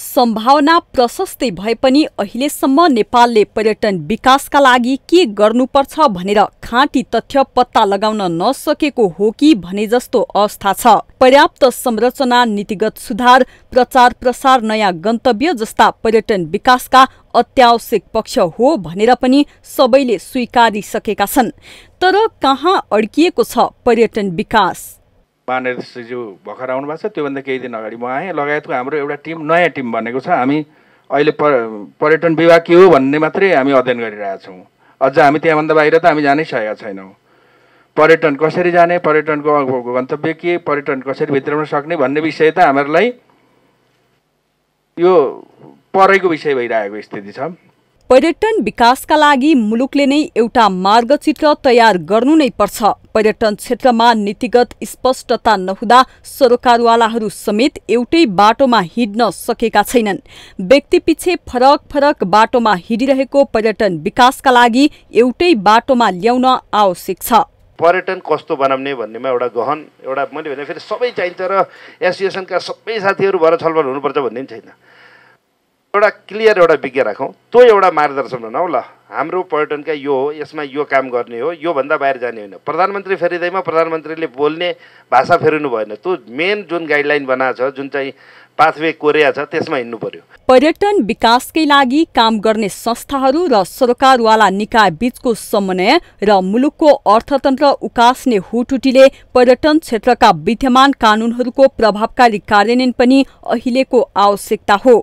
सम्भावना प्रशस्तै भए पनि अहिलेसम्म नेपालले पर्यटन विकासका लागि के गर्नुपर्छ भनेर खाँटी तथ्य पत्ता लगाउन नसकेको हो कि भने जस्तो अवस्था छ पर्याप्त संरचना नीतिगत सुधार प्रचार प्रसार नयाँ गन्तव्य जस्ता पर्यटन विकासका अत्यावश्यक पक्ष हो भनेर पनि सबैले स्वीकारिसकेका छन् तर कहाँ अड्किएको छ पर्यटन विकास महानिर्देशकज्यू भर्खर आउनु भएको छ त्योभन्दा केही दिन अगाडि म आएँ लगायतको हाम्रो एउटा टिम नयाँ टिम बनेको छ हामी अहिले पर्यटन विभाग के हो भन्ने मात्रै हामी अध्ययन गरिरहेछौँ अझ हामी त्यहाँभन्दा बाहिर त हामी जानै सकेका छैनौँ पर्यटन कसरी जाने पर्यटनको गन्तव्य के पर्यटन कसरी भित्राउन सक्ने भन्ने विषय त हामीहरूलाई यो परैको विषय भइरहेको स्थिति छ पर्यटन विकासका लागि मुलुकले नै एउटा मार्गचित्र तयार गर्नु नै पर्छ पर्यटन क्षेत्रमा नीतिगत स्पष्टता नहुँदा सरोकारवालाहरू समेत एउटै बाटोमा हिँड्न सकेका छैनन् व्यक्तिपिच्छे फरक फरक बाटोमा हिँडिरहेको पर्यटन विकासका लागि एउटै बाटोमा ल्याउन आवश्यक छ पर्यटन कस्तो बनाउने भन्नेमा एउटा गहन एउटा मैले भने फेरि सबै चाहिन्छ र एसोसिएसनका सबै साथीहरू भएर छलफल हुनुपर्छ भन्ने छैन एउटा क्लियर एउटा विज्ञ राखौँ त्यो एउटा मार्गदर्शन भनौँ ल हाम्रो पर्यटनका यो हो यसमा यो काम गर्ने हो योभन्दा बाहिर जाने होइन प्रधानमन्त्री फेरिँदैमा प्रधानमन्त्रीले बोल्ने भाषा फेरिनु भएन त्यो मेन जुन गाइडलाइन बनाएको छ जुन चाहिँ पाथवे कोरिया छ त्यसमा हिँड्नु पर्यो पर्यटन विकासकै लागि काम गर्ने संस्थाहरू र सरकारवाला निकाय बीचको समन्वय र मुलुकको अर्थतन्त्र उकास्ने हुटुटीले पर्यटन क्षेत्रका विद्यमान कानूनहरूको प्रभावकारी कार्यान्वयन पनि अहिलेको आवश्यकता हो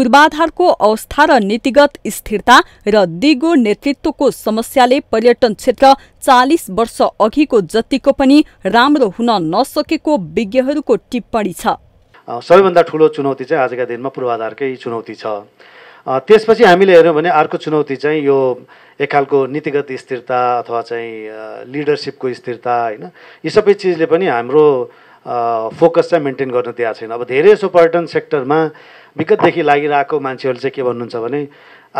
पूर्वाधारको अवस्था र नीतिगत स्थिरता र दिगो नेतृत्वको समस्याले पर्यटन क्षेत्र चालिस वर्ष अघिको जतिको पनि राम्रो हुन नसकेको विज्ञहरूको टिप्पणी छ सबैभन्दा ठुलो चुनौती चाहिँ आजका दिनमा पूर्वाधारकै चुनौती छ त्यसपछि हामीले हेऱ्यौँ भने अर्को चुनौती चाहिँ यो एक खालको नीतिगत स्थिरता अथवा चाहिँ लिडरसिपको स्थिरता होइन यी सबै चिजले पनि हाम्रो फोकस चाहिँ मेन्टेन गर्न दिएको छैन अब धेरै यसो पर्यटन सेक्टरमा विगतदेखि लागिरहेको मान्छेहरूले चाहिँ के भन्नुहुन्छ भने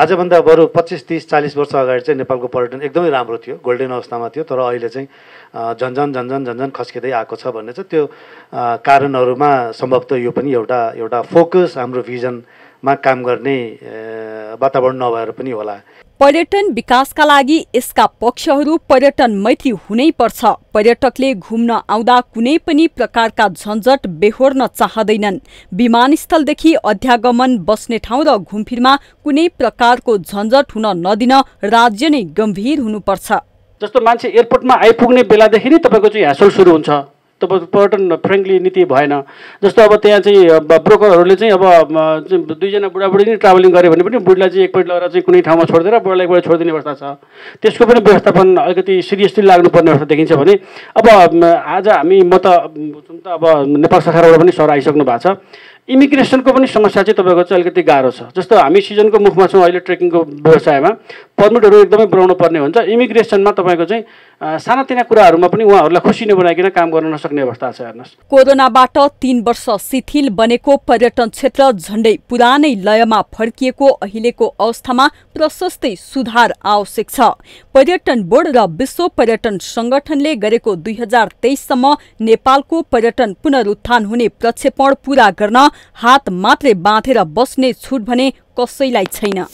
आजभन्दा बरु पच्चिस तिस चालिस वर्ष अगाडि चाहिँ नेपालको पर्यटन एकदमै राम्रो थियो गोल्डेन अवस्थामा थियो तर अहिले चाहिँ झन्झन झन्झन झन्झन खस्किँदै आएको छ भन्ने चाहिँ त्यो कारणहरूमा सम्भवतः यो पनि एउटा एउटा फोकस हाम्रो भिजनमा काम गर्ने वातावरण नभएर पनि होला पर्यटन विकासका लागि यसका पक्षहरू पर्यटन मैत्री हुनैपर्छ पर्यटकले घुम्न आउँदा कुनै पनि प्रकारका झन्झट बेहोर्न चाहँदैनन् विमानस्थलदेखि अध्यागमन बस्ने ठाउँ र घुमफिरमा कुनै प्रकारको झन्झट हुन नदिन राज्य नै गम्भीर हुनुपर्छ जस्तो मान्छे एयरपोर्टमा आइपुग्ने बेलादेखि नै तपाईँको चाहिँ ह्यासल सुरु हुन्छ तपाईँको पर्यटन फ्रेङ्कली नीति भएन जस्तो अब त्यहाँ चाहिँ ब्रोकरहरूले चाहिँ अब दुईजना बुढाबुढी नै ट्राभलिङ गऱ्यो भने पनि बुढीलाई चाहिँ एकपल्ट लगेर चाहिँ कुनै ठाउँमा छोडिदिएर बुढालाई एकपल्ट छोडिदिने अवस्था छ त्यसको पनि व्यवस्थापन अलिकति सिरियसली लाग्नुपर्ने अवस्था देखिन्छ भने अब आज हामी म त जुन त अब नेपाल सरकारबाट पनि सर आइसक्नु भएको छ इमिग्रेसनको पनि समस्या चाहिँ तपाईँको चाहिँ अलिकति गाह्रो छ जस्तो हामी सिजनको मुखमा छौँ अहिले ट्रेकिङको व्यवसायमा पर्मिटहरू एकदमै बढाउनु पर्ने हुन्छ इमिग्रेसनमा तपाईँको चाहिँ सानातिना कुराहरूमा पनि उहाँहरूलाई खुसी नबनाइकन काम गर्न नसक्ने अवस्था छ हेर्नुहोस् कोरोनाबाट तिन वर्ष शिथिल बनेको पर्यटन क्षेत्र झन्डै पुरानै लयमा फर्किएको अहिलेको अवस्थामा प्रशस्तै सुधार आवश्यक छ पर्यटन बोर्ड र विश्व पर्यटन संगठनले गरेको दुई हजार तेइससम्म नेपालको पर्यटन पुनरुत्थान हुने प्रक्षेपण पूरा गर्न हात मात्रै बाँधेर बस्ने छुट भने कसैलाई छैन